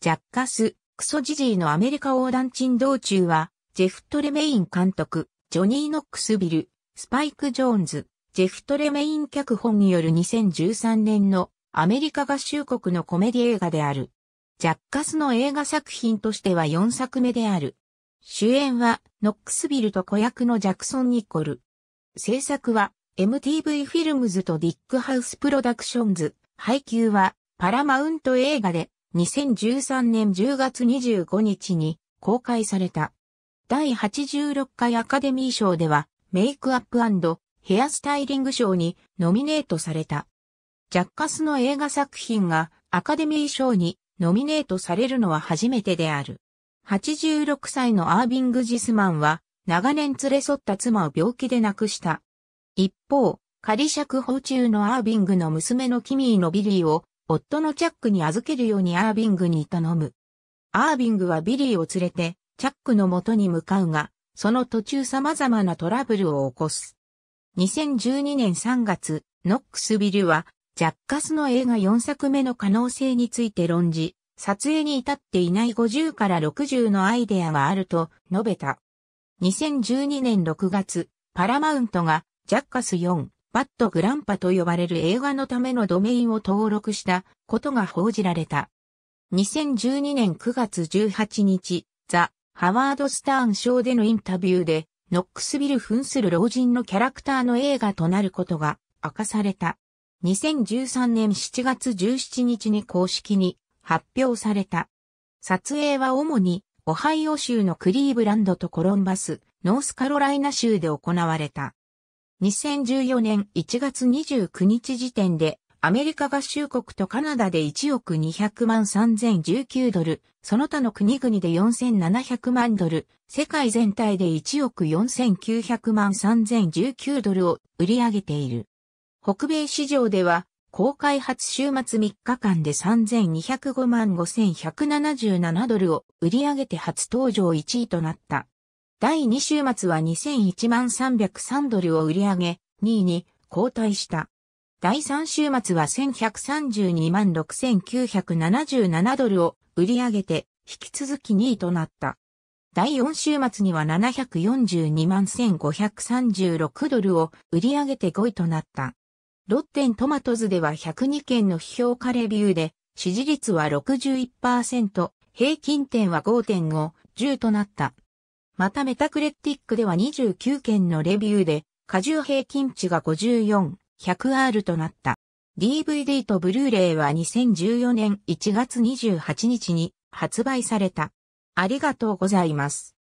ジャッカス、クソジジイのアメリカ横断珍道中は、ジェフ・トレメイン監督、ジョニー・ノックスビル、スパイク・ジョーンズ、ジェフ・トレメイン脚本による2013年のアメリカ合衆国のコメディ映画である。ジャッカスの映画作品としては4作目である。主演はノックスビルと子役のジャクソン・ニコル。制作は MTV フィルムズとディックハウスプロダクションズ。配給はパラマウント映画で2013年10月25日に公開された。第86回アカデミー賞では、メイクアップヘアスタイリング賞にノミネートされた。ジャッカスの映画作品がアカデミー賞にノミネートされるのは初めてである。86歳のアービング・ジスマンは長年連れ添った妻を病気で亡くした。一方、仮釈放中のアービングの娘のキミーのビリーを夫のチャックに預けるようにアービングに頼む。アービングはビリーを連れて、チャックの元に向かうが、その途中様々なトラブルを起こす。2012年3月、ノックスビルは、ジャッカスの映画4作目の可能性について論じ、撮影に至っていない50から60のアイデアがあると述べた。2012年6月、パラマウントがジャッカス4、バットグランパと呼ばれる映画のためのドメインを登録したことが報じられた。2012年9月18日、ザ・ハワード・スターン賞でのインタビューで、ノックスビル扮する老人のキャラクターの映画となることが明かされた。2013年7月17日に公式に発表された。撮影は主にオハイオ州のクリーブランドとコロンバス、ノースカロライナ州で行われた。2014年1月29日時点で、アメリカ合衆国とカナダで1億200万3019ドル、その他の国々で4700万ドル、世界全体で1億4900万3019ドルを売り上げている。北米市場では、公開初週末3日間で3205万5177ドルを売り上げて初登場1位となった。第2週末は2001万303ドルを売り上げ、2位に後退した。第3週末は1132万6977ドルを売り上げて、引き続き2位となった。第4週末には742万1536ドルを売り上げて5位となった。ロッテントマトズでは102件の批評家レビューで、支持率は61%、平均点は5.5、10となった。またメタクレッティックでは29件のレビューで、荷重平均値が54、100R となった。DVD とブルーレイは2014年1月28日に発売された。ありがとうございます。